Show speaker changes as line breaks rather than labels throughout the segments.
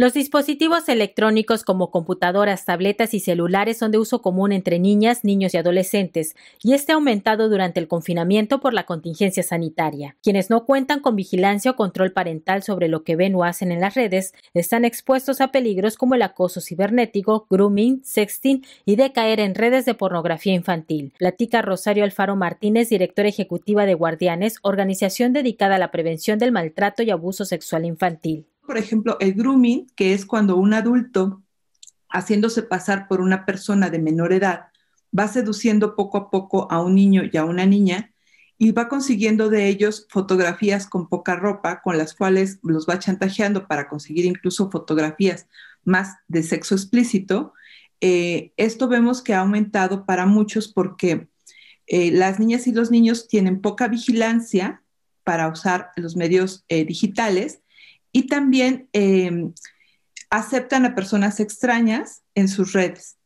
Los dispositivos electrónicos como computadoras, tabletas y celulares son de uso común entre niñas, niños y adolescentes, y este ha aumentado durante el confinamiento por la contingencia sanitaria. Quienes no cuentan con vigilancia o control parental sobre lo que ven o hacen en las redes, están expuestos a peligros como el acoso cibernético, grooming, sexting y de caer en redes de pornografía infantil. Platica Rosario Alfaro Martínez, directora ejecutiva de Guardianes, organización dedicada
a la prevención del maltrato y abuso sexual infantil por ejemplo, el grooming, que es cuando un adulto, haciéndose pasar por una persona de menor edad, va seduciendo poco a poco a un niño y a una niña y va consiguiendo de ellos fotografías con poca ropa, con las cuales los va chantajeando para conseguir incluso fotografías más de sexo explícito. Eh, esto vemos que ha aumentado para muchos porque eh, las niñas y los niños tienen poca vigilancia para usar los medios eh, digitales y también em, aceptan a personas extrañas en sus redes.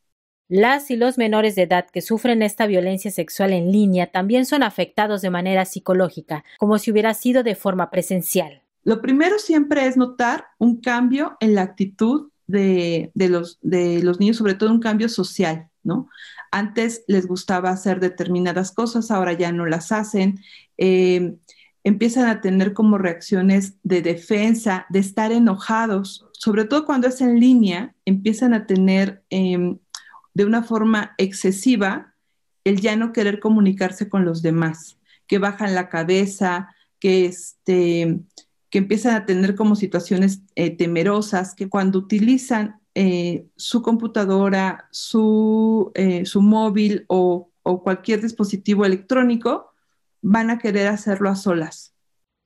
Las y los menores de edad que
sufren esta violencia sexual en línea también son afectados de manera psicológica, como si hubiera
sido de forma presencial. Lo primero siempre es notar un cambio en la actitud de, los, niños, sobre todo un cambio social, ¿no? Antes les gustaba hacer determinadas cosas, ahora ya no las hacen. Em, empiezan a tener como reacciones de defensa, de estar enojados, sobre todo cuando es en línea, empiezan a tener em, de una forma excesiva el ya no querer comunicarse con los demás, que bajan la cabeza, que, este, que empiezan a tener como situaciones eh, temerosas, que cuando utilizan eh, su computadora, su, eh, móvil o cualquier dispositivo electrónico, van a querer hacerlo a solas.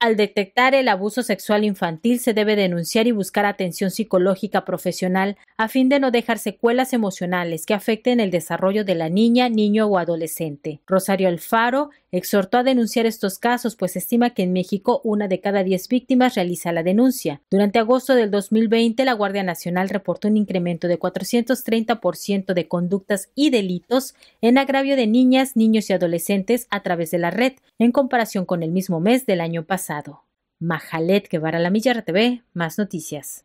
Al detectar el abuso sexual infantil se debe denunciar y buscar atención psicológica profesional a fin de no dejar secuelas emocionales que afecten el desarrollo de la niña, niño o adolescente. Rosario Alfaro exhortó a denunciar estos casos pues estima que en México una de cada diez víctimas realiza la denuncia. Durante agosto del 2020 la Guardia Nacional reportó un incremento de 430% de conductas y delitos en agravio de niñas, niños y adolescentes a través de la red en comparación con el mismo mes del año pasado. Majalet Guevara, la Millar TV, más noticias.